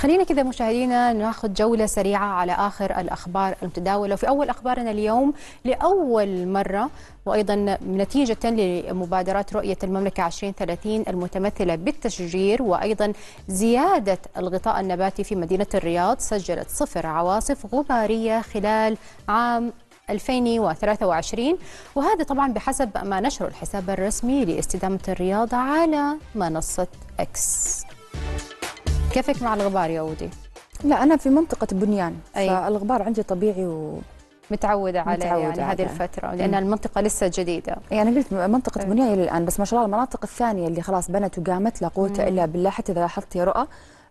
خلينا كذا مشاهدينا ناخذ جوله سريعه على اخر الاخبار المتداوله وفي اول اخبارنا اليوم لاول مره وايضا نتيجه لمبادرات رؤيه المملكه 2030 المتمثله بالتشجير وايضا زياده الغطاء النباتي في مدينه الرياض سجلت صفر عواصف غباريه خلال عام 2023 وهذا طبعا بحسب ما نشره الحساب الرسمي لاستدامه الرياض على منصه اكس كيفك مع الغبار يا ودي؟ لا أنا في منطقة بنيان أي. فالغبار عندي طبيعي و متعودة عليه يعني متعودة يعني على هذه الفترة إيه. لأن المنطقة لسه جديدة يعني قلت منطقة إيه. بنية إلى الآن بس ما شاء الله المناطق الثانية اللي خلاص بنت وقامت لا قوة إلا بالله حتى إذا لاحظتي رؤى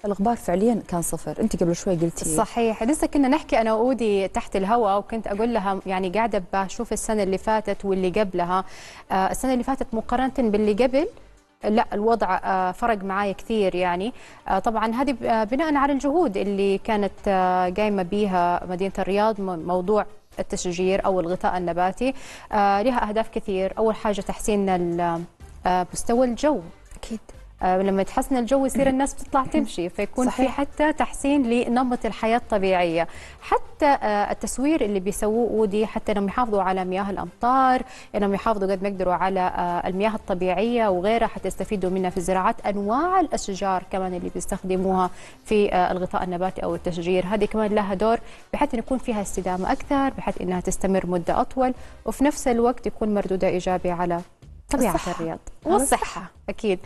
الغبار فعليا كان صفر انت قبل شوي قلتي صحيح لسه كنا نحكي انا واودي تحت الهواء وكنت اقول لها يعني قاعده بشوف السنه اللي فاتت واللي قبلها آه، السنه اللي فاتت مقارنه باللي قبل لا الوضع آه، فرق معايا كثير يعني آه، طبعا هذه آه، بناء على الجهود اللي كانت قايمه بها مدينه الرياض موضوع التشجير او الغطاء النباتي لها اهداف كثير اول حاجه تحسين مستوى الجو اكيد آه، لما يتحسن الجو يصير الناس بتطلع تمشي فيكون صحيح. في حتى تحسين لنمط الحياه الطبيعيه حتى آه، التسوير اللي بيسووه اودي حتى انهم يحافظوا على مياه الامطار انهم يحافظوا قد ما يقدروا على آه، المياه الطبيعيه وغيرها حتى يستفيدوا منها في الزراعات انواع الاشجار كمان اللي بيستخدموها في الغطاء النباتي او التشجير هذه كمان لها دور بحيث ان يكون فيها استدامه اكثر بحيث انها تستمر مده اطول وفي نفس الوقت يكون مردودها ايجابي على طبيعه الرياض والصحه اكيد